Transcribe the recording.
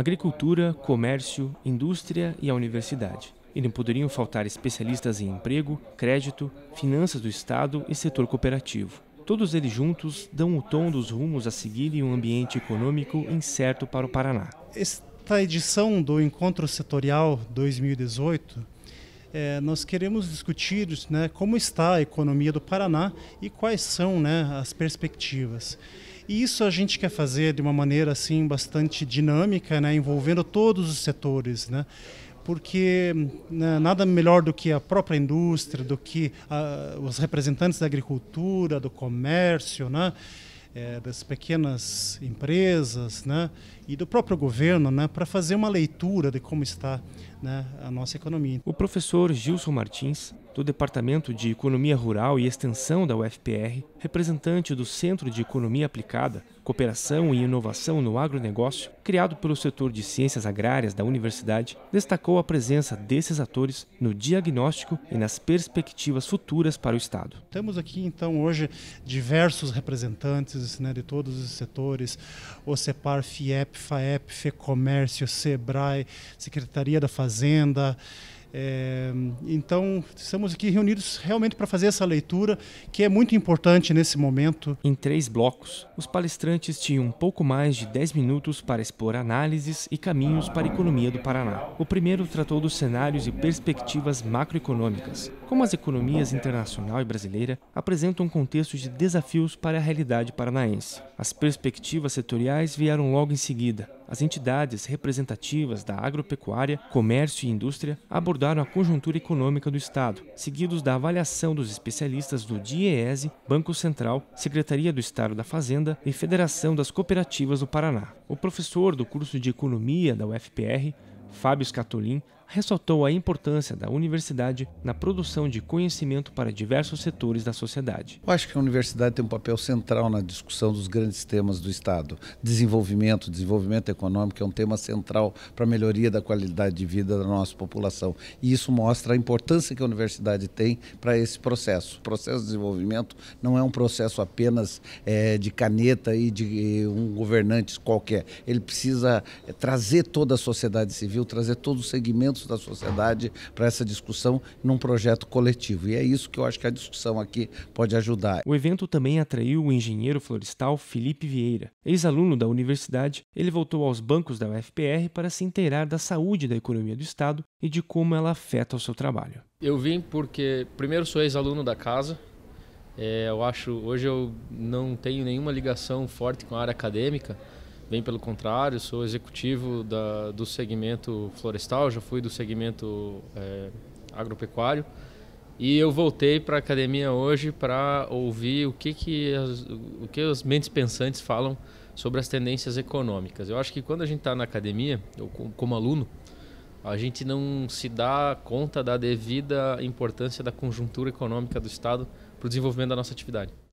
agricultura, comércio, indústria e a universidade. E não poderiam faltar especialistas em emprego, crédito, finanças do Estado e setor cooperativo. Todos eles juntos dão o tom dos rumos a seguir em um ambiente econômico incerto para o Paraná. Esta edição do Encontro Setorial 2018 é, nós queremos discutir né, como está a economia do Paraná e quais são né, as perspectivas. E isso a gente quer fazer de uma maneira assim bastante dinâmica, né, envolvendo todos os setores, né? Porque né, nada melhor do que a própria indústria, do que a, os representantes da agricultura, do comércio, né? É, das pequenas empresas, né? e do próprio governo né, para fazer uma leitura de como está né, a nossa economia. O professor Gilson Martins, do Departamento de Economia Rural e Extensão da UFPR, representante do Centro de Economia Aplicada, Cooperação e Inovação no Agronegócio, criado pelo setor de ciências agrárias da universidade, destacou a presença desses atores no diagnóstico e nas perspectivas futuras para o Estado. Temos aqui, então, hoje diversos representantes né, de todos os setores, OCEPAR, FIEP, FAEP, FEComércio, SEBRAE, Secretaria da Fazenda, é, então, estamos aqui reunidos realmente para fazer essa leitura, que é muito importante nesse momento. Em três blocos, os palestrantes tinham um pouco mais de 10 minutos para expor análises e caminhos para a economia do Paraná. O primeiro tratou dos cenários e perspectivas macroeconômicas, como as economias internacional e brasileira apresentam um contexto de desafios para a realidade paranaense. As perspectivas setoriais vieram logo em seguida, as entidades representativas da agropecuária, comércio e indústria abordaram a conjuntura econômica do Estado, seguidos da avaliação dos especialistas do DIEESE, Banco Central, Secretaria do Estado da Fazenda e Federação das Cooperativas do Paraná. O professor do curso de Economia da UFPR, Fábio Scatolin, ressaltou a importância da universidade na produção de conhecimento para diversos setores da sociedade. Eu acho que a universidade tem um papel central na discussão dos grandes temas do Estado. Desenvolvimento, desenvolvimento econômico é um tema central para a melhoria da qualidade de vida da nossa população. E isso mostra a importância que a universidade tem para esse processo. O processo de desenvolvimento não é um processo apenas é, de caneta e de um governante qualquer. Ele precisa é, trazer toda a sociedade civil, trazer todos os segmentos da sociedade para essa discussão num projeto coletivo. E é isso que eu acho que a discussão aqui pode ajudar. O evento também atraiu o engenheiro florestal Felipe Vieira. Ex-aluno da universidade, ele voltou aos bancos da UFPR para se inteirar da saúde da economia do Estado e de como ela afeta o seu trabalho. Eu vim porque, primeiro, sou ex-aluno da casa, é, eu acho hoje eu não tenho nenhuma ligação forte com a área acadêmica, Bem pelo contrário, sou executivo da, do segmento florestal, já fui do segmento é, agropecuário. E eu voltei para a academia hoje para ouvir o que, que as, o que as mentes pensantes falam sobre as tendências econômicas. Eu acho que quando a gente está na academia, ou como aluno, a gente não se dá conta da devida importância da conjuntura econômica do Estado para o desenvolvimento da nossa atividade.